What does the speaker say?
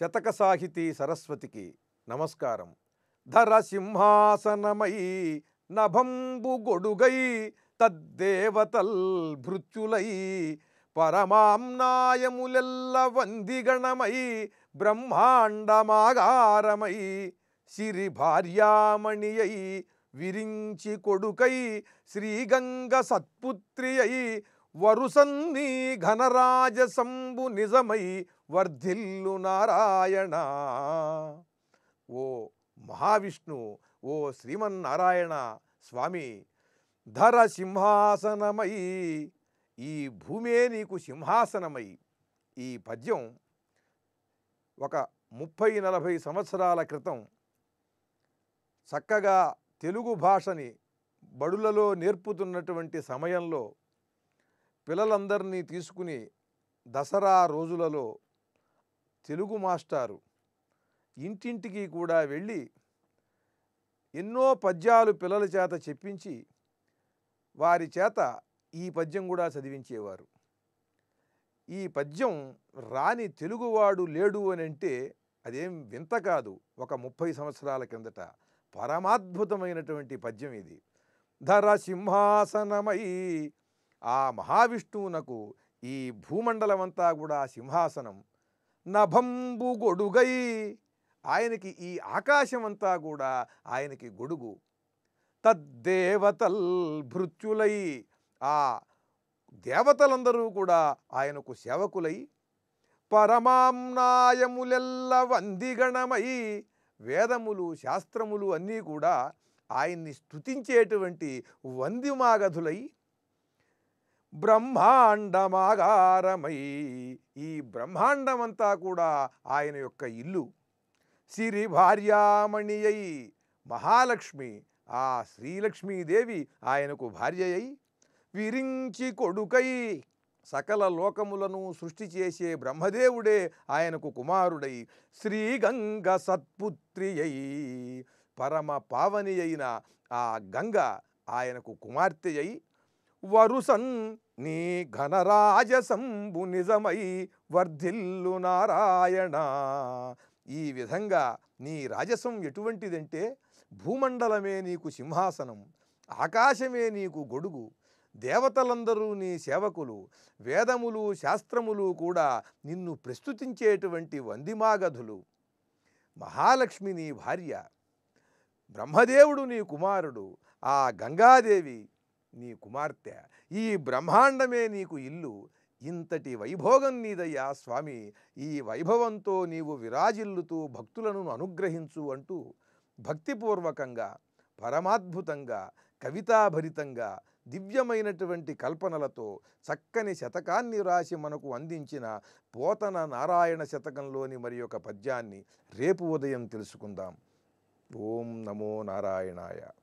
శతక సాహితీ సరస్వతికి నమస్కారం ధర సింహాసనమై నభంబు గొడుగై తద్దేవతల్ భృత్యులై పరమాంనాయములెల్ల వందిగణమై బ్రహ్మాండమాగారమై సిరి భార్యామణియై విరించి కొడుకై శ్రీగంగ సత్పుత్రియై వరుసంది ఘనరాజసంబు నిజమై వర్ధిల్లు నారాయణ ఓ మహావిష్ణు ఓ శ్రీమన్నారాయణ స్వామి ధర సింహాసనమై ఈ భూమే నీకు సింహాసనమై ఈ పద్యం ఒక ముప్పై నలభై సంవత్సరాల క్రితం చక్కగా తెలుగు భాషని బడులలో నేర్పుతున్నటువంటి సమయంలో పిల్లలందరినీ తీసుకుని దసరా రోజులలో తెలుగు మాస్టారు ఇంటింటికి కూడా వెళ్ళి ఎన్నో పద్యాలు పిల్లల చేత చెప్పించి వారి చేత ఈ పద్యం కూడా చదివించేవారు ఈ పద్యం రాని తెలుగువాడు లేడు అని అంటే అదేం వింత కాదు ఒక ముప్పై సంవత్సరాల కిందట పరమాద్భుతమైనటువంటి పద్యం ఇది ధర సింహాసనమై ఆ మహావిష్ణువునకు ఈ భూమండలమంతా కూడా సింహాసనం నభంబు గొడుగై ఆయనకి ఈ ఆకాశమంతా కూడా ఆయనకి గొడుగు తద్దేవతల్ భృత్యులై ఆ దేవతలందరూ కూడా ఆయనకు సేవకులై పరమాంనాయములెల్ల వందిగణమై వేదములు శాస్త్రములు అన్నీ కూడా ఆయన్ని స్తుతించేటువంటి వందిమాగధులై బ్రహ్మాండమాగారమై ఈ బ్రహ్మాండమంతా కూడా ఆయన యొక్క ఇల్లు సిరి భార్యామణి అయి మహాలక్ష్మి ఆ శ్రీలక్ష్మీదేవి ఆయనకు భార్య అయి విరించి కొడుకై సకల లోకములను సృష్టి చేసే బ్రహ్మదేవుడే ఆయనకు కుమారుడై శ్రీగంగ సత్పుత్రి అయి పరమ పావని అయిన ఆ గంగ ఆయనకు కుమార్తె అయి వరుసన్ నీ ఘనరాజసంబు నిజమై వర్ధిల్లు నారాయణ ఈ విధంగా నీ రాజసం ఎటువంటిదంటే భూమండలమే నీకు సింహాసనం ఆకాశమే నీకు గొడుగు దేవతలందరూ నీ సేవకులు వేదములు శాస్త్రములు కూడా నిన్ను ప్రస్తుతించేటువంటి వందిమాగధులు మహాలక్ష్మి నీ భార్య బ్రహ్మదేవుడు నీ కుమారుడు ఆ గంగాదేవి నీ కుమార్తె ఈ బ్రహ్మాండమే నీకు ఇల్లు ఇంతటి వైభోగం నీదయ్యా స్వామి ఈ వైభవంతో నీవు విరాజిల్లుతూ భక్తులను అనుగ్రహించు అంటూ భక్తిపూర్వకంగా పరమాద్భుతంగా కవితాభరితంగా దివ్యమైనటువంటి కల్పనలతో చక్కని శతకాన్ని రాసి మనకు అందించిన పోతన నారాయణ శతకంలోని మరి ఒక పద్యాన్ని రేపు ఉదయం తెలుసుకుందాం ఓం నమో నారాయణాయ